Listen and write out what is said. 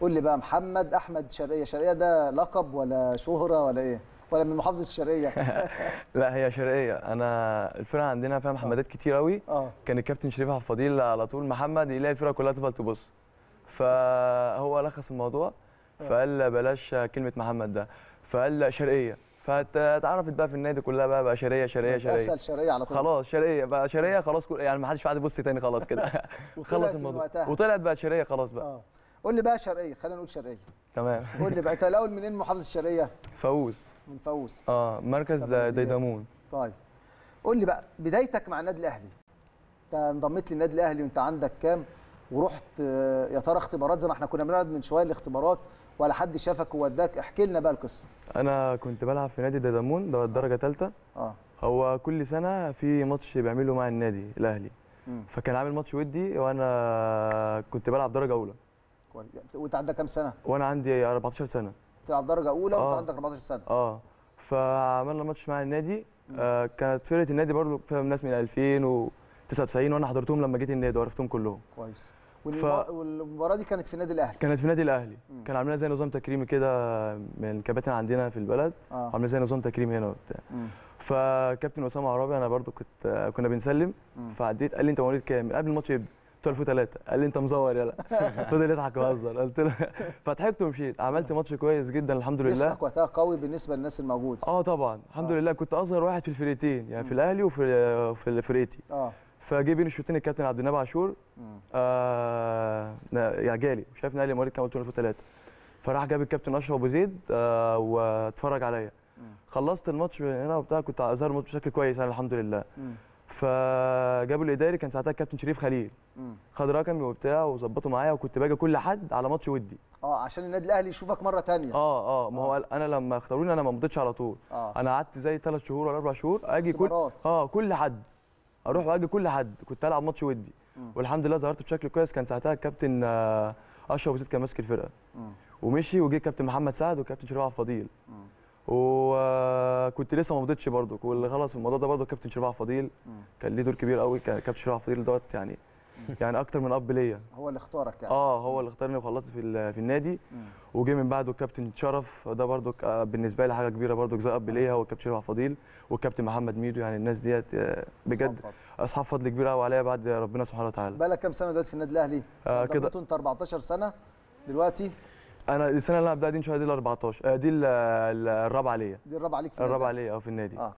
قول لي بقى محمد احمد شرقيه شرقيه ده لقب ولا شهره ولا ايه ولا من محافظه الشرقيه لا هي شرقيه انا الفرقه عندنا فيها محمدات آه. كتير قوي آه. كان الكابتن شريف عبد الفضيل على طول محمد يلاقي الفرقه كلها تفضل تبص فهو لخص الموضوع آه. فقال بلاش كلمه محمد ده فقال شرقيه فاتعرفت بقى في النادي كلها بقى بقى شرقيه شرقيه شرقيه اسال شرقيه على طول خلاص شرقيه بقى شرقيه خلاص يعني ما حدش قاعد يبص تاني خلاص كده خلص الموضوع وطلعت بقى شرقيه خلاص بقى قول لي بقى شرقيه خلينا نقول شرقيه تمام قول لي بقى انت الاول منين محافظه الشرقيه فوز من فوز اه مركز ديدامون إيه؟ طيب قول لي بقى بدايتك مع النادي الاهلي انت انضميت للنادي الاهلي وانت عندك كام ورحت آه، يا ترى اختبارات زي ما احنا كنا بنقعد من شويه الاختبارات ولا حد شافك ووداك احكي لنا بقى القصه انا كنت بلعب في نادي ديدامون ده الدرجه الثالثه اه هو كل سنه في ماتش بيعمله مع النادي الاهلي م. فكان عامل ماتش ودي وانا كنت بلعب درجه اولى كويس وانت يعني عندك كام سنه؟ وانا عندي 14 سنه بتلعب درجه اولى آه. وانت عندك 14 سنه اه فعملنا ماتش مع النادي آه كانت فرقه النادي برضو فيها ناس من 2099 وانا حضرتهم لما جيت النادي وعرفتهم كلهم كويس والمباراه دي كانت في النادي الاهلي كانت في النادي الاهلي مم. كان عاملينها زي نظام تكريمي كده من الكباتن عندنا في البلد آه. عاملين زي نظام تكريمي هنا وبتاع فكابتن اسامه عرابي انا برضو كنت آه، كنا بنسلم مم. فعديت قال لي انت مواليد كام قبل الماتش يبدا قلت له 2003 قال لي انت مزور يلا فضل يضحك ويهزر قلت له فضحكت ومشيت عملت ماتش كويس جدا الحمد لله اسمك وقتها قوي بالنسبه للناس الموجوده اه طبعا الحمد آه. لله كنت اصغر واحد في الفريقين يعني في الاهلي وفي في فريتي اه فجه بين الشوطين الكابتن عبد النبي عاشور آه يعني جالي عارف الاهلي مواليد كام قلت له 2003 فراح جاب الكابتن اشرف ابو زيد آه واتفرج عليا خلصت الماتش هنا وبتاع كنت اظهر الماتش بشكل كويس يعني الحمد لله مم. فجابوا الاداري كان ساعتها الكابتن شريف خليل خد رقمي وبتاع وظبطه معايا وكنت باجي كل حد على ماتش ودي اه عشان النادي الاهلي يشوفك مره ثانيه اه اه ما هو آه. انا لما اختاروني انا ما مضيتش على طول آه. انا قعدت زي ثلاث شهور ولا اربع شهور اجي كل اه كل حد اروح واجي كل حد كنت العب ماتش ودي مم. والحمد لله ظهرت بشكل كويس كان ساعتها الكابتن آه، اشرف وزيد كان ماسك الفرقه مم. ومشي وجه كابتن محمد سعد والكابتن شريف عبد الفضيل و كنت لسه ما مضيتش برضك واللي خلص الموضوع ده برضه كابتن شريف فضيل كان ليه دور كبير قوي كابتن شريف فضيل دوت يعني يعني اكتر من اب ليا هو اللي اختارك يعني اه هو اللي اختارني وخلصت في في النادي وجه من بعده الكابتن شرف ده برضو بالنسبه لي حاجه كبيره برضو زي اب ليا هو الكابتن شرف فضيل والكابتن محمد ميدو يعني الناس ديت آه، بجد اصحاب فضل كبير قوي عليا بعد ربنا سبحانه وتعالى بقى لك كام سنه دلوقتي في النادي الاهلي آه كده انت 14 سنه دلوقتي انا السنه اللي انا بدات دي ان شاء الله دي ال 14 آه، دي آه، الرابعه ليا دي الرابعه ليك في الرابعه ليا اه في النادي اه